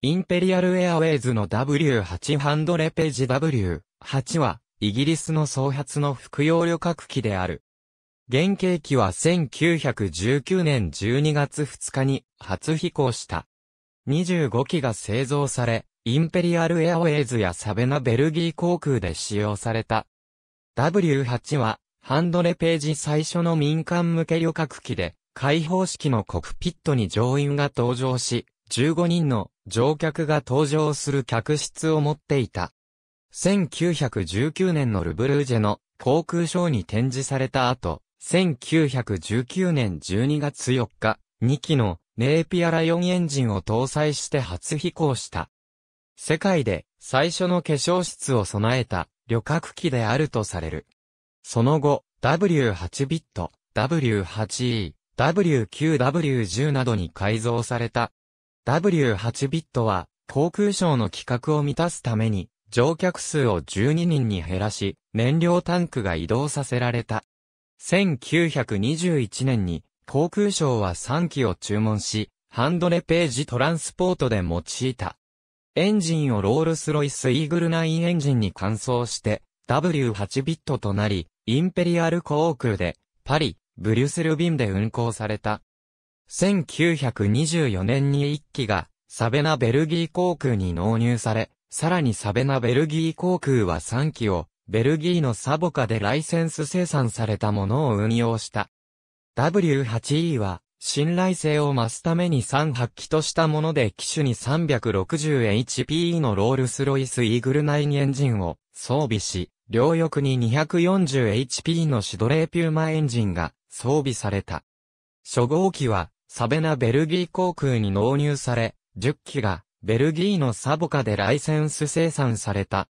インペリアルエアウェイズの W8 ハンドレページ W8 は、イギリスの創発の服用旅客機である。原型機は1919年12月2日に初飛行した。25機が製造され、インペリアルエアウェイズやサベナベルギー航空で使用された。W8 は、ハンドレページ最初の民間向け旅客機で、開放式のコクピットに乗員が登場し、15人の乗客が搭乗する客室を持っていた。1919年のルブルージェの航空ショーに展示された後、1919年12月4日、2機のネーピアラ4エンジンを搭載して初飛行した。世界で最初の化粧室を備えた旅客機であるとされる。その後、W8 ビット、W8E、W9W10 などに改造された W8 ビットは、航空省の規格を満たすために、乗客数を12人に減らし、燃料タンクが移動させられた。1921年に、航空省は3機を注文し、ハンドレページトランスポートで用いた。エンジンをロールスロイスイーグル9エンジンに換装して W8 ビットとなり、インペリアル航空でパリ、ブリュセル便で運航された。1924年に1機がサベナベルギー航空に納入され、さらにサベナベルギー航空は3機をベルギーのサボカでライセンス生産されたものを運用した。W8E は信頼性を増すために3発機としたもので機種に 360HP のロールスロイスイーグル9エンジンを装備し、両翼に 240HP のシドレーピューマエンジンが装備された。初号機はサベナベルギー航空に納入され、10機がベルギーのサボカでライセンス生産された。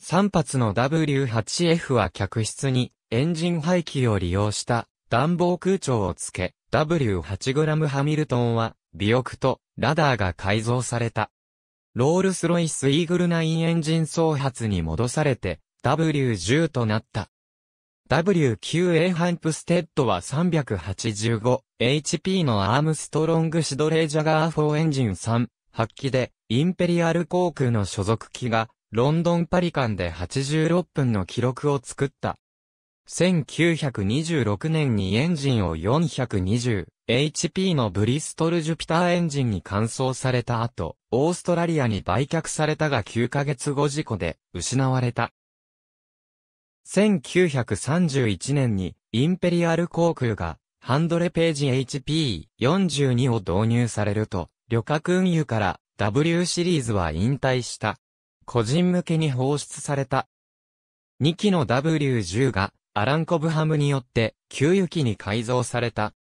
3発の W8F は客室にエンジン排気を利用した暖房空調をつけ、W8g ハミルトンは尾翼とラダーが改造された。ロールスロイスイーグル9エンジン総発に戻されて W10 となった。WQA ハンプステッドは 385HP のアームストロングシドレージャガー4エンジン3発揮で、インペリアル航空の所属機が、ロンドンパリ間で86分の記録を作った。1926年にエンジンを 420HP のブリストル・ジュピターエンジンに換装された後、オーストラリアに売却されたが9ヶ月後事故で失われた。1931年にインペリアル航空がハンドレページ HP42 を導入されると、旅客運輸から W シリーズは引退した。個人向けに放出された。2機の W10 がアランコブハムによって給油機に改造された。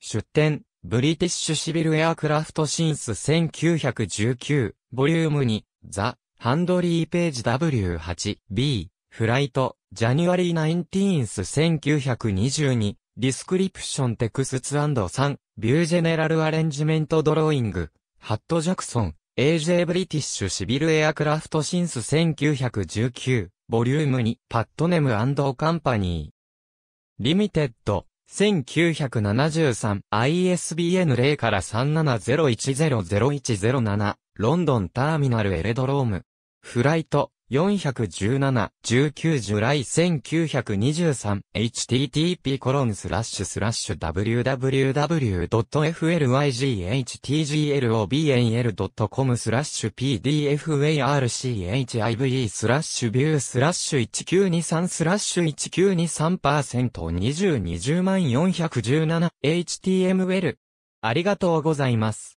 出展、ブリティッシュシビルエアクラフトシンス1919、ボリューム2、ザ・ハンドリーページ W8B、フライト、ジャニュアリーナインティーンス1922、ディスクリプションテクスツ &3、ビュージェネラルアレンジメントドローイング、ハット・ジャクソン、AJ ブリティッシュシビルエアクラフトシンス1919、ボリューム2、パットネムカンパニー。リミテッド、1973、ISBN 0から3 7 0 1 0 0 1 0 7ロンドンターミナルエレドローム。フライト、417、19ジ来、ライ 1923http://www.flyightlobnl.com スラッシュ pdfarchive スラッシュビュースラッシュ1923スラッシュ 1923%2020 万 417html ありがとうございます。